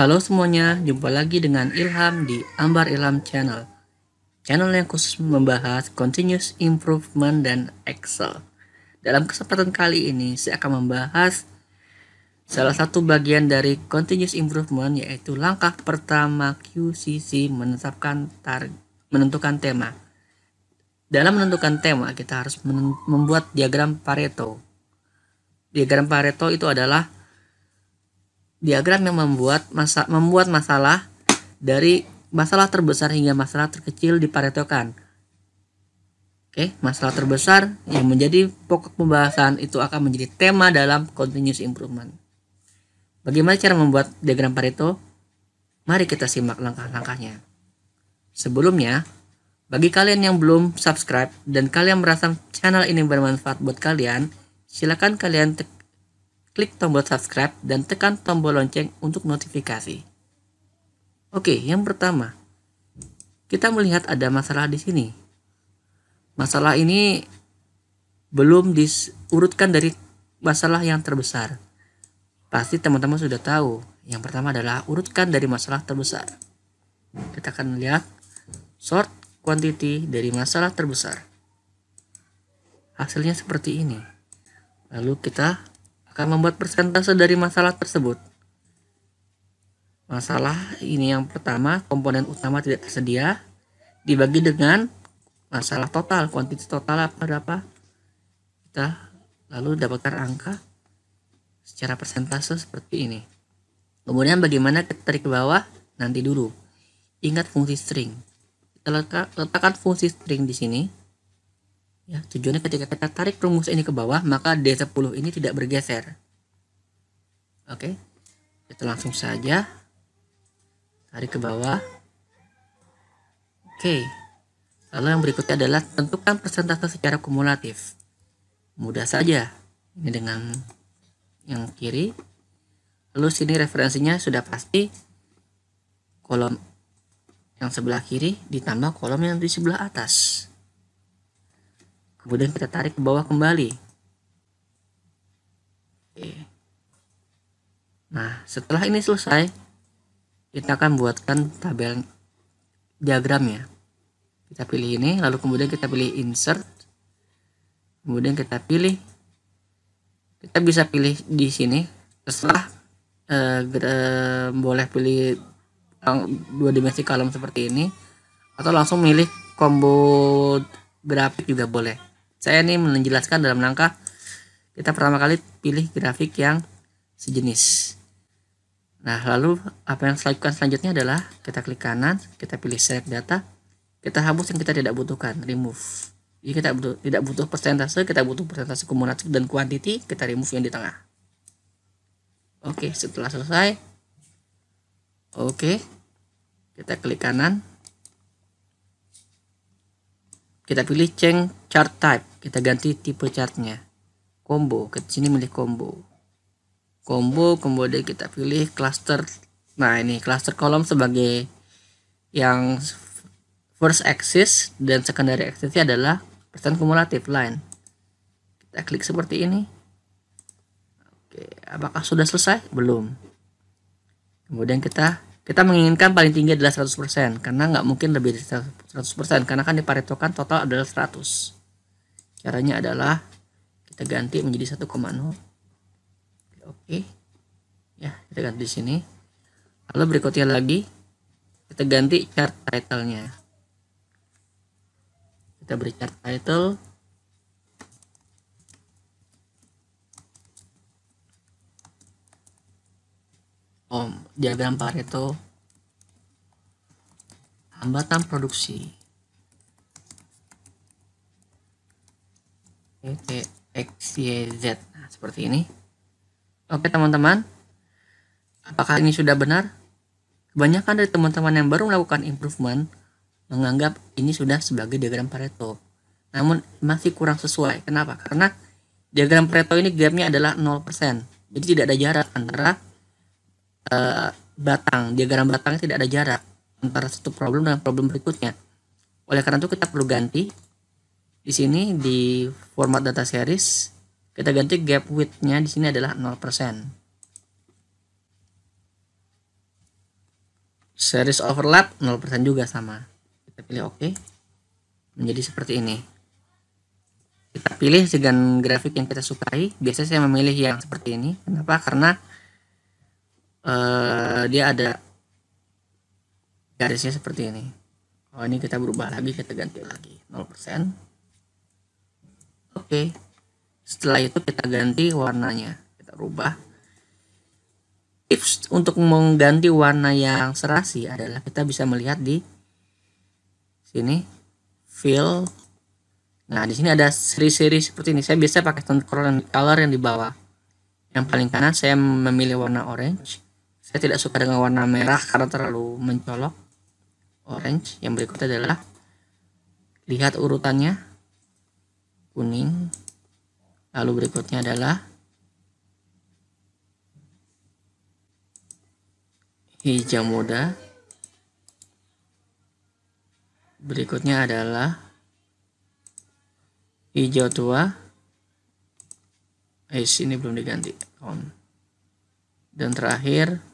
Halo semuanya, jumpa lagi dengan Ilham di Ambar Ilham Channel. Channel yang khusus membahas continuous improvement dan Excel. Dalam kesempatan kali ini, saya akan membahas salah satu bagian dari continuous improvement yaitu langkah pertama QCC menetapkan target menentukan tema. Dalam menentukan tema, kita harus membuat diagram Pareto. Diagram Pareto itu adalah diagram yang membuat masa membuat masalah dari masalah terbesar hingga masalah terkecil diparetokan. Oke, masalah terbesar yang menjadi pokok pembahasan itu akan menjadi tema dalam continuous improvement. Bagaimana cara membuat diagram Pareto? Mari kita simak langkah-langkahnya. Sebelumnya, bagi kalian yang belum subscribe dan kalian merasa channel ini bermanfaat buat kalian, silakan kalian klik tombol subscribe dan tekan tombol lonceng untuk notifikasi. Oke, yang pertama, kita melihat ada masalah di sini. Masalah ini belum diurutkan dari masalah yang terbesar. Pasti teman-teman sudah tahu. Yang pertama adalah urutkan dari masalah terbesar. Kita akan lihat sort quantity dari masalah terbesar. Hasilnya seperti ini. Lalu kita akan membuat persentase dari masalah tersebut. Masalah ini yang pertama, komponen utama tidak tersedia, dibagi dengan masalah total, kuantitas total apa berapa. Kita lalu dapatkan angka secara persentase seperti ini. Kemudian bagaimana kita tarik ke bawah? Nanti dulu. Ingat fungsi string. Kita letakkan fungsi string di sini Ya, tujuannya ketika kita tarik rumus ini ke bawah, maka D10 ini tidak bergeser. Oke, kita langsung saja tarik ke bawah. Oke, lalu yang berikutnya adalah tentukan persentase secara kumulatif. Mudah saja, ini dengan yang kiri. Lalu sini referensinya sudah pasti kolom yang sebelah kiri ditambah kolom yang di sebelah atas kemudian kita tarik ke bawah kembali Oke. nah setelah ini selesai kita akan buatkan tabel diagramnya kita pilih ini lalu kemudian kita pilih insert kemudian kita pilih kita bisa pilih di sini setelah eh, eh, boleh pilih dua dimensi kolom seperti ini atau langsung milih combo grafik juga boleh saya ini menjelaskan dalam langkah kita pertama kali pilih grafik yang sejenis nah lalu apa yang lakukan selanjutnya adalah kita klik kanan kita pilih select data kita hapus yang kita tidak butuhkan remove jadi kita butuh, tidak butuh persentase kita butuh persentase kumulatif dan quantity kita remove yang di tengah oke setelah selesai oke kita klik kanan kita pilih change chart type. Kita ganti tipe chartnya. Combo. Ke sini milih combo. Combo. Kemudian kita pilih cluster. Nah ini cluster kolom sebagai yang first axis dan secondary axisnya adalah persen kumulatif line. Kita klik seperti ini. Oke, apakah sudah selesai? Belum. Kemudian kita kita menginginkan paling tinggi adalah 100% karena nggak mungkin lebih dari 100% karena kan di Pareto kan total adalah 100 caranya adalah kita ganti menjadi 1,0 oke ya kita ganti di sini lalu berikutnya lagi kita ganti chart title nya kita beri chart title Om diagram Pareto hambatan produksi Oke, X, Y, Z. Nah, seperti ini. Oke, teman-teman. Apakah ini sudah benar? Kebanyakan dari teman-teman yang baru melakukan improvement menganggap ini sudah sebagai diagram Pareto. Namun, masih kurang sesuai. Kenapa? Karena diagram Pareto ini gapnya adalah 0%. Jadi, tidak ada jarak antara uh, batang diagram batang tidak ada jarak antara satu problem dengan problem berikutnya oleh karena itu kita perlu ganti di sini di format data series kita ganti gap width-nya di sini adalah 0% series overlap 0% juga sama kita pilih oke okay. menjadi seperti ini kita pilih dengan grafik yang kita sukai biasanya saya memilih yang seperti ini kenapa karena uh, dia ada garisnya seperti ini oh ini kita berubah lagi kita ganti lagi 0% oke okay. setelah itu kita ganti warnanya kita rubah tips untuk mengganti warna yang serasi adalah kita bisa melihat di sini fill nah di sini ada seri-seri seperti ini saya biasa pakai tone color yang di bawah yang paling kanan saya memilih warna orange saya tidak suka dengan warna merah karena terlalu mencolok. Orange. Yang berikutnya adalah lihat urutannya. Kuning. Lalu berikutnya adalah hijau muda. Berikutnya adalah hijau tua. Eh, ini belum diganti. Dan terakhir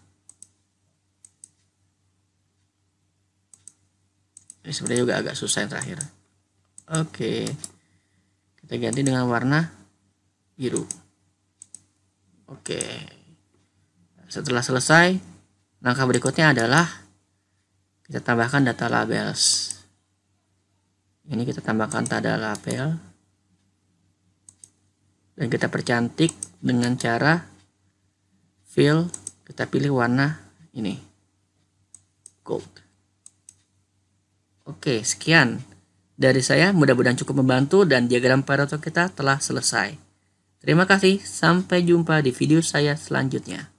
Ini sebenarnya juga agak susah yang terakhir. Oke. Kita ganti dengan warna biru. Oke. Setelah selesai, langkah berikutnya adalah kita tambahkan data labels. Ini kita tambahkan tanda label. Dan kita percantik dengan cara fill, kita pilih warna ini. Gold. Oke, sekian dari saya. Mudah-mudahan cukup membantu dan diagram Pareto kita telah selesai. Terima kasih, sampai jumpa di video saya selanjutnya.